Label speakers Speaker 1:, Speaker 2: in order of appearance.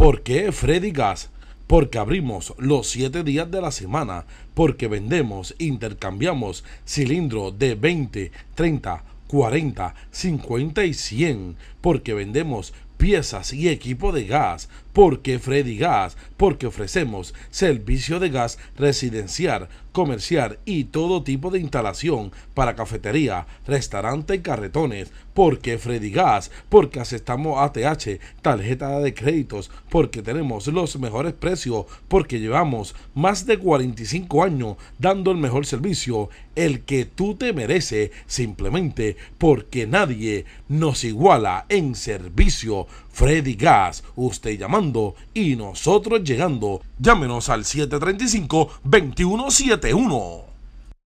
Speaker 1: ¿Por qué Freddy Gas? Porque abrimos los 7 días de la semana, porque vendemos, intercambiamos cilindro de 20, 30, 40, 50 y 100, porque vendemos piezas y equipo de gas, porque Freddy Gas, porque ofrecemos servicio de gas residencial comercial y todo tipo de instalación para cafetería, restaurante y carretones, porque Freddy Gas, porque aceptamos ATH, tarjeta de créditos, porque tenemos los mejores precios, porque llevamos más de 45 años dando el mejor servicio, el que tú te mereces, simplemente porque nadie nos iguala en servicio Freddy Gas, usted llamando y nosotros llegando. Llámenos al 735-2171.